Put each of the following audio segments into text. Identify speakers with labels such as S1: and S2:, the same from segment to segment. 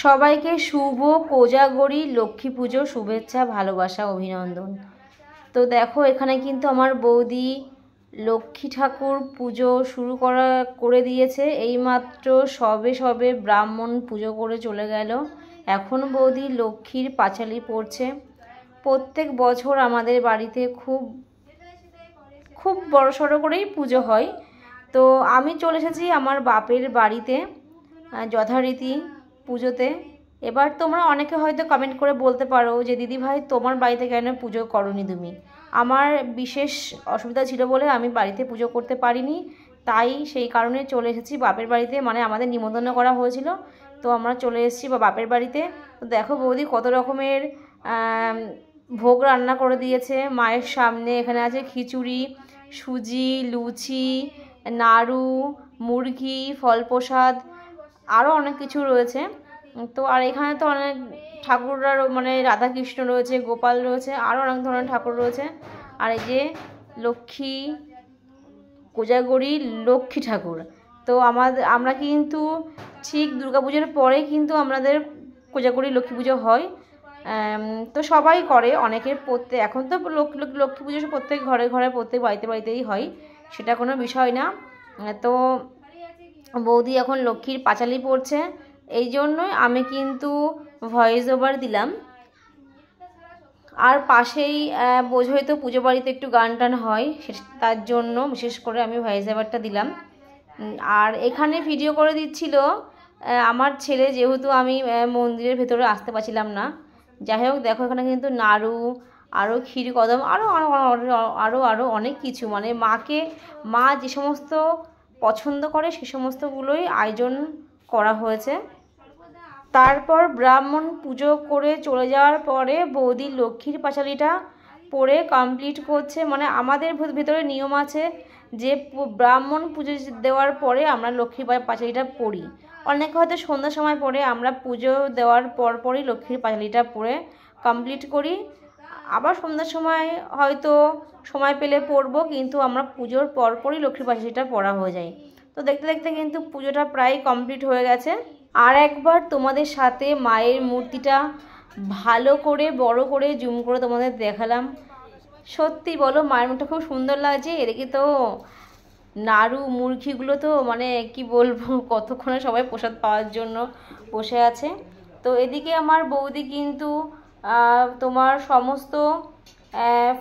S1: সবাইকে শুভ কোজাগরি লক্ষ্মী পুজো শুভেচ্ছা ভালোবাসা অভিনন্দন তো দেখো এখানে কিন্তু আমার বৌদি লক্ষ্মী ঠাকুর পুজো শুরু করা করে দিয়েছে এইমাত্র সবে সবে ব্রাহ্মণ পুজো করে চলে গেল এখন বৌদি লক্ষ্মীর পাঁচালি পড়ছে প্রত্যেক বছর আমাদের বাড়িতে খুব খুব সড়ো করেই পুজো হয় তো আমি চলে এসেছি আমার বাপের বাড়িতে যথারীতি পুজোতে এবার তোমরা অনেকে হয়তো কমেন্ট করে বলতে পারো যে দিদি ভাই তোমার বাড়িতে কেন পুজো করনি তুমি আমার বিশেষ অসুবিধা ছিল বলে আমি বাড়িতে পুজো করতে পারিনি তাই সেই কারণে চলে এসেছি বাপের বাড়িতে মানে আমাদের নিমন্ত্রণ করা হয়েছিল তো আমরা চলে এসেছি বা বাপের বাড়িতে তো দেখো বৌদি কত রকমের ভোগ রান্না করে দিয়েছে মায়ের সামনে এখানে আছে খিচুড়ি সুজি লুচি নাড়ু মুরগি ফল প্রসাদ আরও অনেক কিছু রয়েছে তো আর এখানে তো অনেক ঠাকুররা মানে রাধাকৃষ্ণ রয়েছে গোপাল রয়েছে আরও অনেক ধরনের ঠাকুর রয়েছে আর এই যে লক্ষ্মী কোজাগরি লক্ষ্মী ঠাকুর তো আমাদের আমরা কিন্তু ঠিক পুজোর পরে কিন্তু আমাদের কোজাগরি লক্ষ্মী পুজো হয় তো সবাই করে অনেকের প্রত্যেক এখন তো লক্ষ্মী পুজো প্রত্যেক ঘরে ঘরে প্রত্যেক বাড়িতে বাড়িতেই হয় সেটা কোনো বিষয় না তো বৌদি এখন লক্ষ্মীর পাঁচালি পড়ছে এই জন্যই আমি কিন্তু ভয়েস ওভার দিলাম আর পাশেই বোঝোই তো পুজো বাড়িতে একটু গান টান হয় তার জন্য বিশেষ করে আমি ভয়েস ওভারটা দিলাম আর এখানে ভিডিও করে দিচ্ছিল আমার ছেলে যেহেতু আমি মন্দিরের ভেতরে আসতে পারছিলাম না যাই হোক দেখো এখানে কিন্তু নাড়ু আরও ক্ষীর কদম আরও আরও আরও আরও অনেক কিছু মানে মাকে মা যে সমস্ত পছন্দ করে সে সমস্তগুলোই আয়োজন করা হয়েছে তারপর ব্রাহ্মণ পুজো করে চলে যাওয়ার পরে বৌদি লক্ষ্মীর পাঁচালিটা পরে কমপ্লিট করছে মানে আমাদের ভেতরে নিয়ম আছে যে ব্রাহ্মণ পুজো দেওয়ার পরে আমরা লক্ষ্মীর পাঁচালিটা পড়ি অনেকে হয়তো সন্ধ্যা সময় পরে আমরা পুজো দেওয়ার পর পরই লক্ষ্মীর পাঁচালিটা পরে কমপ্লিট করি আবার সন্ধ্যার সময় হয়তো সময় পেলে পড়বো কিন্তু আমরা পুজোর পরপরই লক্ষ্মী পাঁচালিটা পড়া হয়ে যায় তো দেখতে দেখতে কিন্তু পুজোটা প্রায় কমপ্লিট হয়ে গেছে আর একবার তোমাদের সাথে মায়ের মূর্তিটা ভালো করে বড় করে জুম করে তোমাদের দেখালাম সত্যি বলো মায়ের মূর্তি খুব সুন্দর লাগছে এদিকে তো নাড়ু মুরগিগুলো তো মানে কি বলবো কতক্ষণে সবাই প্রসাদ পাওয়ার জন্য বসে আছে তো এদিকে আমার বৌদি কিন্তু তোমার সমস্ত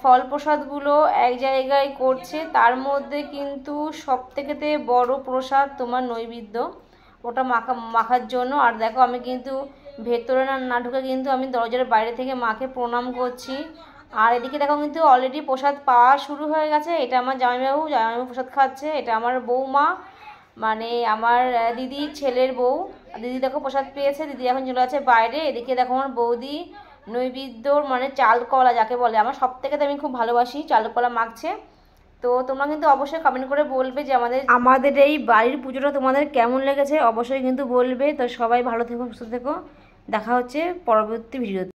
S1: ফল প্রসাদগুলো এক জায়গায় করছে তার মধ্যে কিন্তু সব থেকে বড় প্রসাদ তোমার নৈবেদ্য ওটা মাখা মাখার জন্য আর দেখো আমি কিন্তু ভেতরে না না ঢুকে কিন্তু আমি দরজার বাইরে থেকে মাকে প্রণাম করছি আর এদিকে দেখো কিন্তু অলরেডি প্রসাদ পাওয়া শুরু হয়ে গেছে এটা আমার জামাইবাবু জামাইবাবু প্রসাদ খাচ্ছে এটা আমার বৌমা মানে আমার দিদি ছেলের বউ দিদি দেখো প্রসাদ পেয়েছে দিদি এখন চলে আছে বাইরে এদিকে দেখো আমার বৌদি নৈবেদ্য মানে চাল কলা যাকে বলে আমার সব থেকে আমি খুব ভালোবাসি চাল কলা মাখছে তো তোমরা কিন্তু অবশ্যই কমেন্ট করে বলবে যে আমাদের আমাদের এই বাড়ির পুজোটা তোমাদের কেমন লেগেছে অবশ্যই কিন্তু বলবে তো সবাই ভালো থেকো সুস্থ থেকো দেখা হচ্ছে পরবর্তী ভিডিওতে